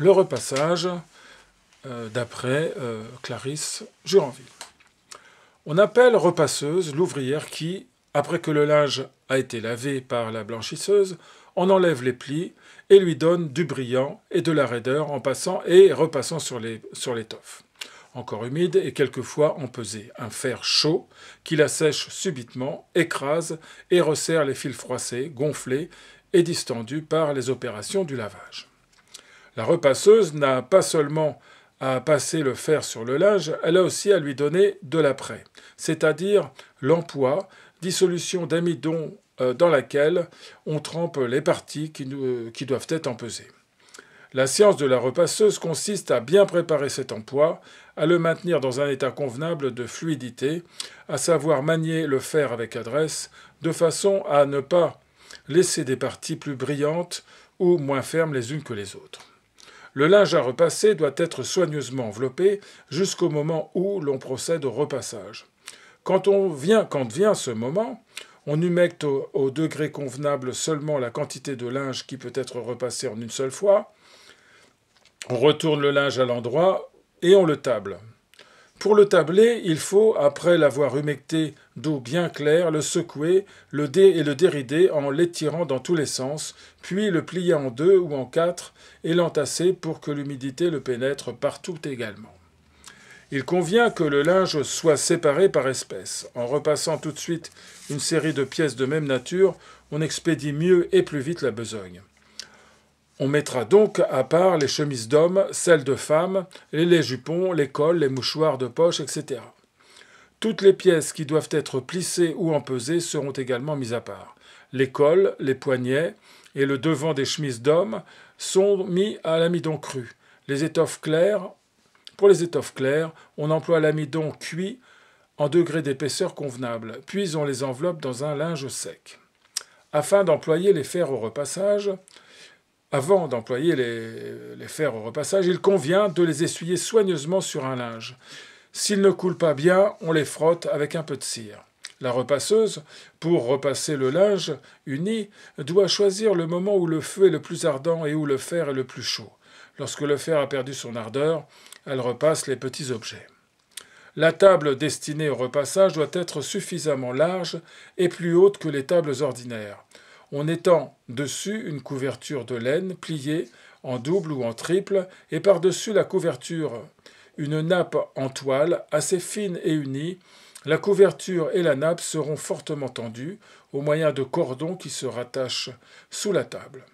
le repassage euh, d'après euh, Clarisse Juranville. On appelle repasseuse l'ouvrière qui, après que le linge a été lavé par la blanchisseuse, en enlève les plis et lui donne du brillant et de la raideur en passant et repassant sur l'étoffe. Sur encore humide et quelquefois empesée, Un fer chaud qui la sèche subitement, écrase et resserre les fils froissés, gonflés et distendus par les opérations du lavage. La repasseuse n'a pas seulement à passer le fer sur le linge, elle a aussi à lui donner de l'après, c'est-à-dire l'emploi, dissolution d'amidon euh, dans laquelle on trempe les parties euh, qui, doivent être empesées. La science de la repasseuse consiste à bien préparer cet emploi, à le maintenir dans un état convenable de fluidité, à savoir manier le fer avec adresse, de façon à ne pas laisser des parties plus brillantes ou moins fermes les unes que les autres. Le linge à repasser doit être soigneusement enveloppé jusqu'au moment où l'on procède au repassage. Quand on vient, quand vient ce moment, on humecte au, au, degré convenable seulement la quantité de linge qui peut être repassée en une seule fois. On retourne le linge à l'endroit et on le table. Pour le tabler, il faut, après l'avoir humecté d'eau bien claire, le secouer, le dé et le dérider en l'étirant dans tous les sens, puis le plier en deux ou en quatre et l'entasser pour que l'humidité le pénètre partout également. Il convient que le linge soit séparé par espèce. En repassant tout de suite une série de pièces de même nature, on expédie mieux et plus vite la besogne. On mettra donc à part les chemises d'hommes, celles de femmes, les, les jupons, les cols, les mouchoirs de poche, etc. Toutes les pièces qui doivent être plissées ou empesées seront également mises à part. Les cols, les poignets et le devant des chemises d'hommes sont mis à l'amidon cru. Les étoffes claires, pour les étoffes claires, on emploie l'amidon cuit en degré d'épaisseur convenable, puis on les enveloppe dans un linge sec. Afin d'employer les fers au repassage, avant d'employer les, fers au repassage, il convient de les essuyer soigneusement sur un linge. S'ils ne coulent pas bien, on les frotte avec un peu de cire. La repasseuse, pour repasser le linge uni, doit choisir le moment où le feu est le plus ardent et où le fer est le plus chaud. Lorsque le fer a perdu son ardeur, elle repasse les petits objets. La table destinée au repassage doit être suffisamment large et plus haute que les tables ordinaires. On étend dessus une couverture de laine pliée en double ou en triple et par-dessus la couverture une nappe en toile assez fine et unie. La couverture et la nappe seront fortement tendues au moyen de cordons qui se rattachent sous la table.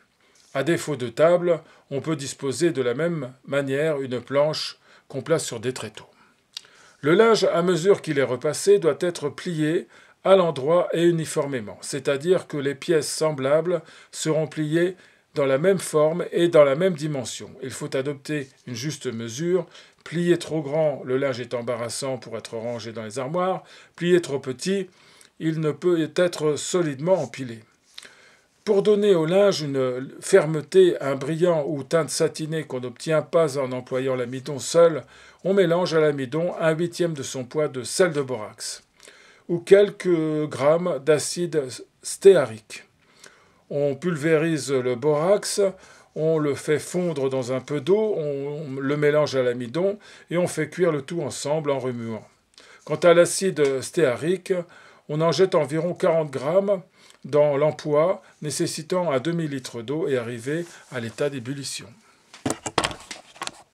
À défaut de table, on peut disposer de la même manière une planche qu'on place sur des tréteaux. Le linge, à mesure qu'il est repassé, doit être plié à l'endroit et uniformément, c'est-à-dire que les pièces semblables seront pliées dans la même forme et dans la même dimension. Il faut adopter une juste mesure. plier trop grand, le linge est embarrassant pour être rangé dans les armoires. plier trop petit, il ne peut être solidement empilé. Pour donner au linge une fermeté, un brillant ou teinte satinée qu'on n'obtient pas en employant l'amidon seul, on mélange à l'amidon un huitième de son poids de sel de borax ou quelques grammes d'acide stéarique. On pulvérise le borax, on le fait fondre dans un peu d'eau, on le mélange à l'amidon et on fait cuire le tout ensemble en remuant. Quant à l'acide stéarique, on en jette environ 40 grammes dans l'emploi, nécessitant un demi-litre d'eau et arriver à l'état d'ébullition.